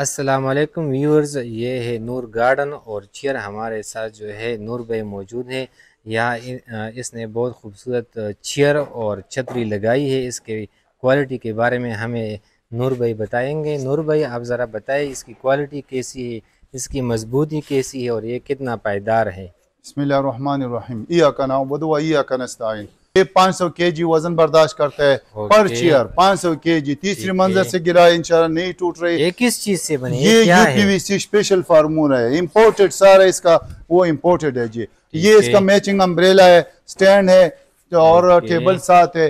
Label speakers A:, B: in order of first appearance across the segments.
A: अस्सलाम वालेकुम व्यूअर्स ये है नूर गार्डन और चेयर हमारे साथ जो है नूर भाई मौजूद हैं यहाँ इसने बहुत खूबसूरत चेयर और छतरी लगाई है इसके क्वालिटी के बारे में हमें नूर भाई बताएंगे नूर भाई आप ज़रा
B: बताएं इसकी क्वालिटी कैसी है इसकी मजबूती कैसी है और ये कितना पायदार है बसमिल रन रहीम नाम बदुआ ई सौ के जी वजन बर्दाश्त करता है पर चेयर सौ के जी तीसरी मंजिल से गिरा इंशाल्लाह नहीं टूट रही ये किस चीज से बनी ये यूपीवीसी स्पेशल फार्मूला है इम्पोर्टेड सारा इसका वो इम्पोर्टेड है जी ये इसका मैचिंग अम्ब्रेला है स्टैंड है और टेबल साथ है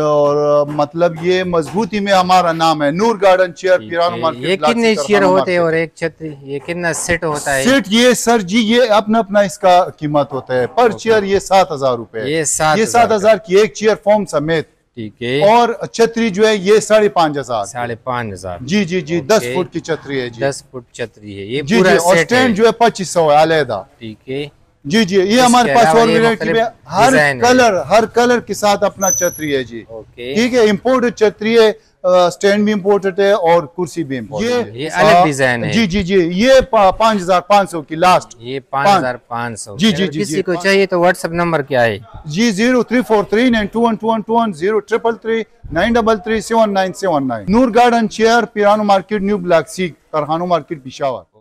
B: और मतलब ये मजबूती में हमारा नाम है नूर गार्डन चेयर पिरानो मार्केट ये कितने चेयर होते हैं और एक छतरी ये कितना सेट होता है सेट ये सर जी ये अपना अपना इसका कीमत होता है पर चेयर ये सात हजार रूपए ये सात ये सात हजार की एक चेयर फॉर्म समेत ठीक है और छतरी जो है ये साढ़े पाँच हजार साढ़े पाँच हजार जी जी जी दस फुट की छतरी है जी दस फुट छतरी है ये जी जी और स्टैंड जो है पच्चीस सौ है अलहदा ठीक है जी जी ये हमारे पास और वेरायटी में हर कलर हर कलर के साथ अपना छतरी है जी ठीक है इम्पोर्टेड छतरी है स्टैंड भी इम्पोर्टेड है और कुर्सी भी ये, ये अलग डिजाइन हाँ। है जी जी जी ये पाँच हजार पाँच सौ की लास्ट ये पाँच हजार पाँच सौ जी जी जी किसी को चाहिए तो व्हाट्सएप नंबर क्या है जी zero three four three nine two one two one two one zero triple three nine double three seven nine seven nine Noor garden chair पिरानो market new block C Karkhano market Peshawar